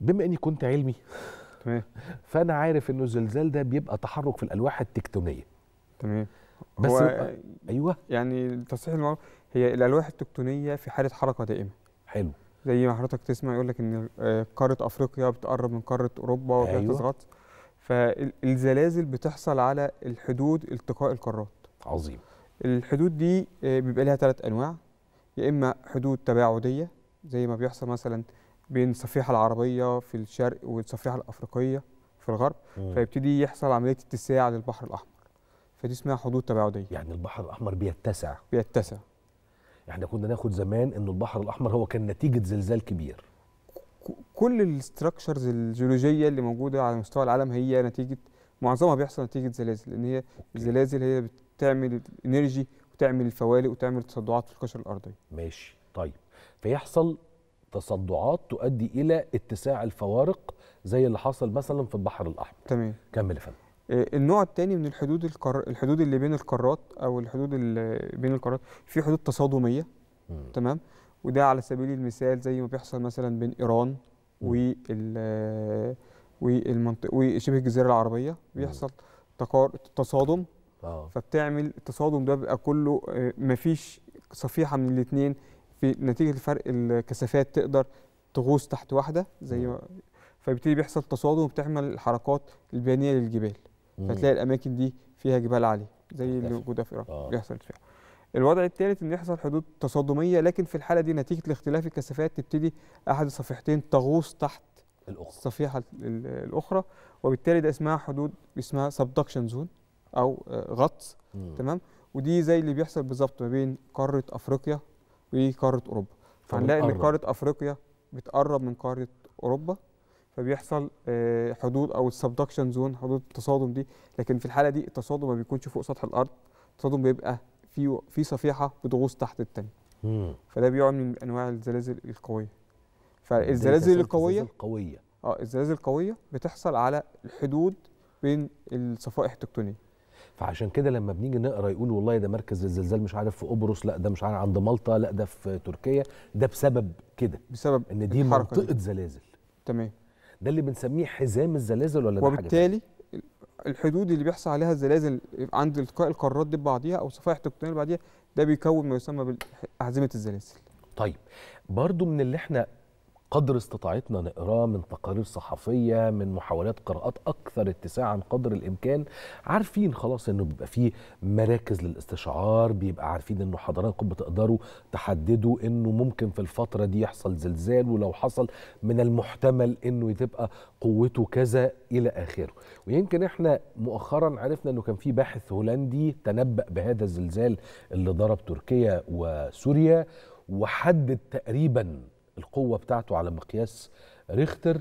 بما اني كنت علمي تمام فانا عارف انه الزلزال ده بيبقى تحرك في الالواح التكتونيه تمام بس هو ايوه يعني تصحيح المعروف هي الالواح التكتونيه في حاله حركه دائمه حلو زي ما حضرتك تسمع يقول لك ان آه، قاره افريقيا بتقرب من قاره اوروبا وبتغطس أيوة. فالزلازل بتحصل على الحدود التقاء القارات عظيم الحدود دي آه، بيبقى لها ثلاث انواع يا اما حدود تباعديه زي ما بيحصل مثلا بين الصفيحه العربيه في الشرق والصفيحه الافريقيه في الغرب مم. فيبتدي يحصل عمليه اتساع للبحر الاحمر فدي اسمها حدود تباعديه يعني البحر الاحمر بيتسع بيتسع احنا يعني كنا ناخد زمان أن البحر الاحمر هو كان نتيجه زلزال كبير كل الاستراكشرز الجيولوجيه اللي موجوده على مستوى العالم هي نتيجه معظمها بيحصل نتيجه زلازل لان هي أوكي. الزلازل هي بتعمل انرجي وتعمل الفوالق وتعمل تصدعات في القشره الارضيه ماشي طيب فيحصل تصدعات تؤدي الى اتساع الفوارق زي اللي حصل مثلا في البحر الاحمر تمام كمل يا فندم آه، النوع الثاني من الحدود الكر... الحدود اللي بين القارات او الحدود اللي بين القارات في حدود تصادميه م. تمام وده على سبيل المثال زي ما بيحصل مثلا بين ايران وال والمنطقه وشبه الجزيره العربيه بيحصل تقار... تصادم آه. فبتعمل التصادم ده بيبقى كله آه، مفيش صفيحه من الاثنين في نتيجه فرق الكثافات تقدر تغوص تحت واحده زي ما فبيبتدي بيحصل تصادم وبتعمل الحركات البيانيه للجبال فتلاقي الاماكن دي فيها جبال عاليه زي اللي موجوده في ايران آه. بيحصل فيها الوضع الثالث ان يحصل حدود تصادميه لكن في الحاله دي نتيجه الاختلاف الكثافات تبتدي احد الصفيحتين تغوص تحت الاخرى الصفيحه الاخرى وبالتالي ده اسمها حدود اسمها سبدكشن زون او آه، غطس تمام ودي زي اللي بيحصل بالظبط ما بين قاره افريقيا وقاره اوروبا فهنلاقي ان قاره افريقيا بتقرب من قاره اوروبا فبيحصل آه، حدود او السبدكشن زون حدود التصادم دي لكن في الحاله دي التصادم ما بيكونش فوق سطح الارض التصادم بيبقى في في صفيحه بتغوص تحت الثانيه فده بيعمل من انواع الزلازل القويه يعني فالزلازل القويه القويه اه الزلازل القويه بتحصل على الحدود بين الصفائح التكتونيه فعشان كده لما بنيجي نقرا يقول والله ده مركز الزلزال مش عارف في قبرص لا ده مش عارف عند مالطا لا ده في تركيا ده بسبب كده بسبب ان دي منطقه زلازل تمام ده اللي بنسميه حزام الزلازل ولا وبالتالي الحدود اللي بيحصل عليها الزلازل عند التقاء القارات دي ببعضيها او صفائح تكتونيه ببعضيها ده بيكون ما يسمى باحزمه الزلازل طيب برضو من اللي احنا قدر استطاعتنا نقراه من تقارير صحفيه من محاولات قراءات اكثر اتساعا قدر الامكان عارفين خلاص انه بيبقى فيه مراكز للاستشعار بيبقى عارفين انه حضراتكم بتقدروا تحددوا انه ممكن في الفتره دي يحصل زلزال ولو حصل من المحتمل انه تبقى قوته كذا الى اخره ويمكن احنا مؤخرا عرفنا انه كان في باحث هولندي تنبأ بهذا الزلزال اللي ضرب تركيا وسوريا وحدد تقريبا القوة بتاعته على مقياس ريختر